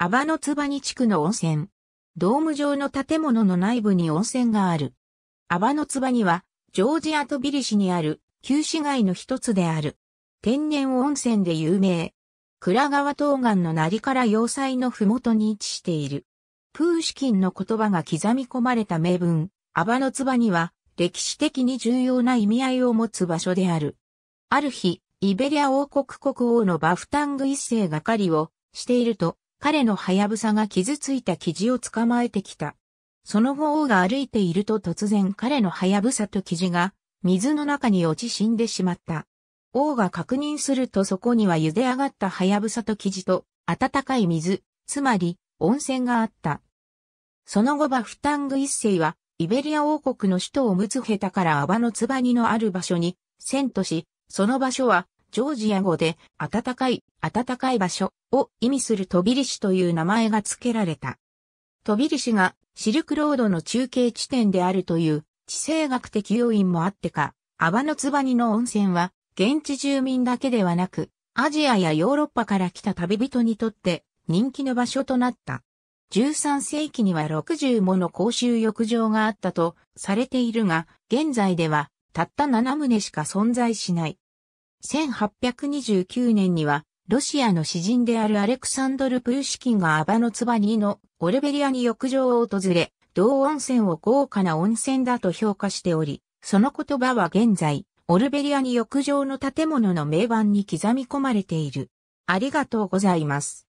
阿波のつに地区の温泉。ドーム状の建物の内部に温泉がある。阿波のつには、ジョージアとビリシにある旧市街の一つである。天然温泉で有名。倉川東岸の成から要塞の麓に位置している。プーシキンの言葉が刻み込まれた名文、阿波のつには、歴史的に重要な意味合いを持つ場所である。ある日、イベリア王国国王のバフタング一世が狩りをしていると、彼のハヤブサが傷ついたキジを捕まえてきた。その後王が歩いていると突然彼のハヤブサとキジが水の中に落ち死んでしまった。王が確認するとそこには茹で上がったハヤブサと生地と温かい水、つまり温泉があった。その後バフタング一世はイベリア王国の首都をムツヘタからアバのツバニのある場所に遷都し、その場所はジョージア語で、暖かい、暖かい場所を意味するトビリシという名前が付けられた。トビリシがシルクロードの中継地点であるという地政学的要因もあってか、アバノツバニの温泉は現地住民だけではなく、アジアやヨーロッパから来た旅人にとって人気の場所となった。13世紀には60もの公衆浴場があったとされているが、現在ではたった7棟しか存在しない。1829年には、ロシアの詩人であるアレクサンドル・プーシキンがアバノツバニのオルベリアに浴場を訪れ、同温泉を豪華な温泉だと評価しており、その言葉は現在、オルベリアに浴場の建物の名盤に刻み込まれている。ありがとうございます。